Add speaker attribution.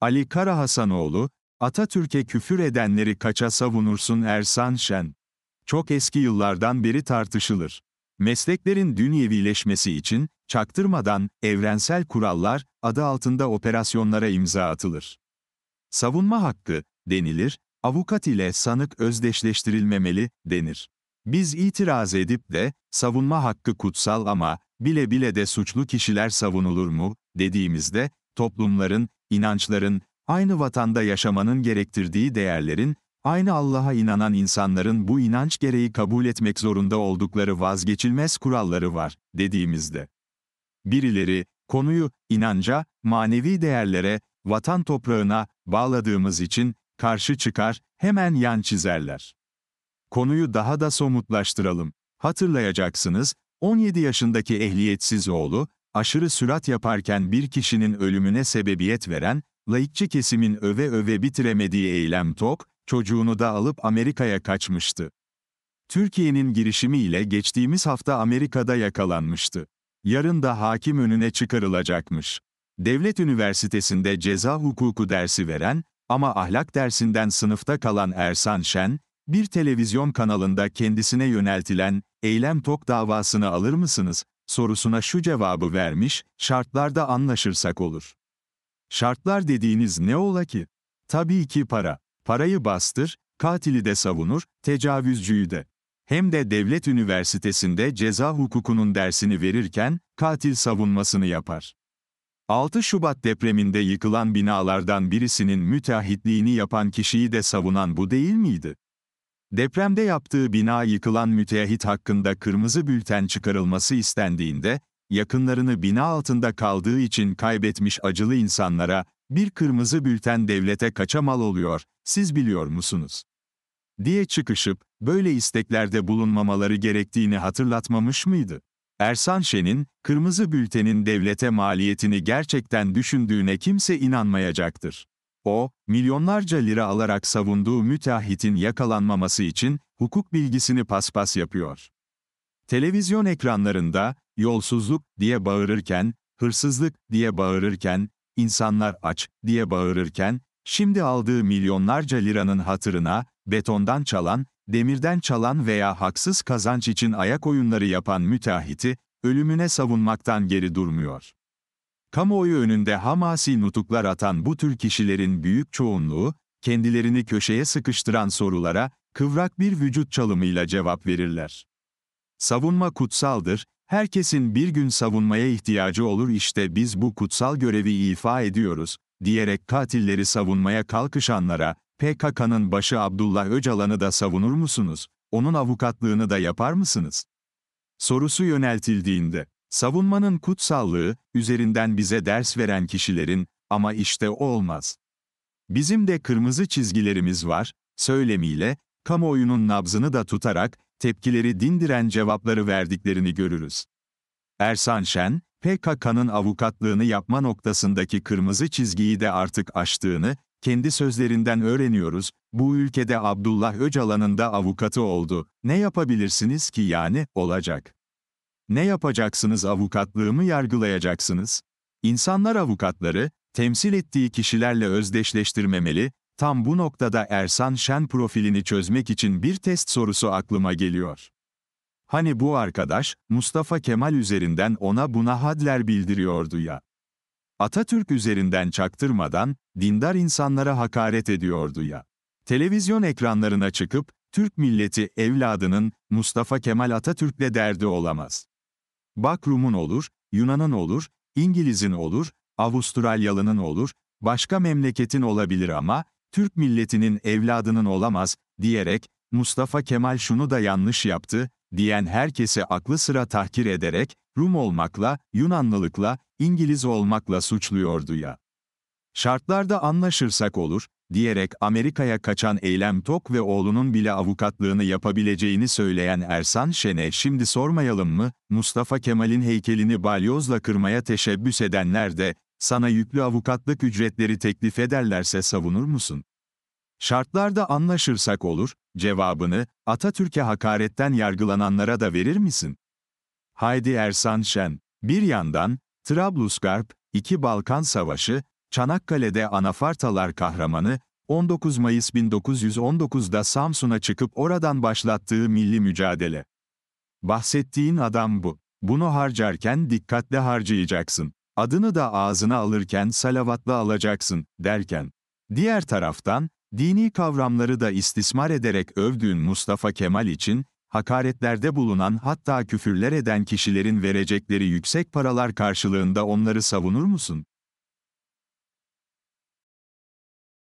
Speaker 1: Ali Kara Hasanoğlu, Atatürk'e küfür edenleri kaça savunursun Ersan Şen? Çok eski yıllardan beri tartışılır. Mesleklerin dünyevileşmesi için, çaktırmadan, evrensel kurallar, adı altında operasyonlara imza atılır. Savunma hakkı, denilir, avukat ile sanık özdeşleştirilmemeli, denir. Biz itiraz edip de, savunma hakkı kutsal ama, bile bile de suçlu kişiler savunulur mu, dediğimizde, toplumların, inançların, aynı vatanda yaşamanın gerektirdiği değerlerin, aynı Allah'a inanan insanların bu inanç gereği kabul etmek zorunda oldukları vazgeçilmez kuralları var, dediğimizde. Birileri, konuyu, inanca, manevi değerlere, vatan toprağına, bağladığımız için, karşı çıkar, hemen yan çizerler. Konuyu daha da somutlaştıralım. Hatırlayacaksınız, 17 yaşındaki ehliyetsiz oğlu, aşırı sürat yaparken bir kişinin ölümüne sebebiyet veren, laikçi kesimin öve öve bitiremediği eylem Tok, çocuğunu da alıp Amerika'ya kaçmıştı. Türkiye'nin girişimiyle geçtiğimiz hafta Amerika'da yakalanmıştı. Yarın da hakim önüne çıkarılacakmış. Devlet Üniversitesi'nde ceza hukuku dersi veren ama ahlak dersinden sınıfta kalan Ersan Şen, bir televizyon kanalında kendisine yöneltilen Eylem Tok davasını alır mısınız sorusuna şu cevabı vermiş, şartlarda anlaşırsak olur. Şartlar dediğiniz ne ola ki? Tabii ki para. Parayı bastır, katili de savunur, tecavüzcüyü de. Hem de devlet üniversitesinde ceza hukukunun dersini verirken, katil savunmasını yapar. 6 Şubat depreminde yıkılan binalardan birisinin müteahhitliğini yapan kişiyi de savunan bu değil miydi? Depremde yaptığı bina yıkılan müteahhit hakkında kırmızı bülten çıkarılması istendiğinde, yakınlarını bina altında kaldığı için kaybetmiş acılı insanlara, bir kırmızı bülten devlete kaça mal oluyor, siz biliyor musunuz? diye çıkışıp, böyle isteklerde bulunmamaları gerektiğini hatırlatmamış mıydı? Ersan Şen'in, kırmızı bültenin devlete maliyetini gerçekten düşündüğüne kimse inanmayacaktır. O, milyonlarca lira alarak savunduğu müteahhitin yakalanmaması için hukuk bilgisini paspas yapıyor. Televizyon ekranlarında, yolsuzluk diye bağırırken, hırsızlık diye bağırırken, insanlar aç diye bağırırken, şimdi aldığı milyonlarca liranın hatırına, betondan çalan, demirden çalan veya haksız kazanç için ayak oyunları yapan müteahhiti, ölümüne savunmaktan geri durmuyor. Kamuoyu önünde hamasi nutuklar atan bu tür kişilerin büyük çoğunluğu, kendilerini köşeye sıkıştıran sorulara, kıvrak bir vücut çalımıyla cevap verirler. Savunma kutsaldır, herkesin bir gün savunmaya ihtiyacı olur işte biz bu kutsal görevi ifa ediyoruz, diyerek katilleri savunmaya kalkışanlara, PKK'nın başı Abdullah Öcalan'ı da savunur musunuz, onun avukatlığını da yapar mısınız? Sorusu yöneltildiğinde, Savunmanın kutsallığı, üzerinden bize ders veren kişilerin, ama işte o olmaz. Bizim de kırmızı çizgilerimiz var, söylemiyle, kamuoyunun nabzını da tutarak, tepkileri dindiren cevapları verdiklerini görürüz. Ersan Şen, PKK'nın avukatlığını yapma noktasındaki kırmızı çizgiyi de artık aştığını, kendi sözlerinden öğreniyoruz, bu ülkede Abdullah Öcalan'ın da avukatı oldu, ne yapabilirsiniz ki yani, olacak. Ne yapacaksınız avukatlığımı yargılayacaksınız? İnsanlar avukatları, temsil ettiği kişilerle özdeşleştirmemeli, tam bu noktada Ersan Şen profilini çözmek için bir test sorusu aklıma geliyor. Hani bu arkadaş, Mustafa Kemal üzerinden ona buna hadler bildiriyordu ya. Atatürk üzerinden çaktırmadan, dindar insanlara hakaret ediyordu ya. Televizyon ekranlarına çıkıp, Türk milleti evladının Mustafa Kemal Atatürk'le derdi olamaz. Bak Rum'un olur, Yunan'ın olur, İngiliz'in olur, Avustralyalı'nın olur, başka memleketin olabilir ama, Türk milletinin evladının olamaz, diyerek, Mustafa Kemal şunu da yanlış yaptı, diyen herkesi aklı sıra tahkir ederek, Rum olmakla, Yunanlılıkla, İngiliz olmakla suçluyordu ya. Şartlarda anlaşırsak olur, diyerek Amerika'ya kaçan Eylem Tok ve oğlunun bile avukatlığını yapabileceğini söyleyen Ersan Şen'e şimdi sormayalım mı, Mustafa Kemal'in heykelini balyozla kırmaya teşebbüs edenler de, sana yüklü avukatlık ücretleri teklif ederlerse savunur musun? Şartlarda anlaşırsak olur, cevabını, Atatürk'e hakaretten yargılananlara da verir misin? Haydi Ersan Şen, bir yandan, Trablusgarp, iki Balkan Savaşı, Çanakkale'de Anafartalar kahramanı, 19 Mayıs 1919'da Samsun'a çıkıp oradan başlattığı milli mücadele. Bahsettiğin adam bu. Bunu harcarken dikkatli harcayacaksın. Adını da ağzına alırken salavatla alacaksın, derken. Diğer taraftan, dini kavramları da istismar ederek övdüğün Mustafa Kemal için, hakaretlerde bulunan hatta küfürler eden kişilerin verecekleri yüksek paralar karşılığında onları savunur musun?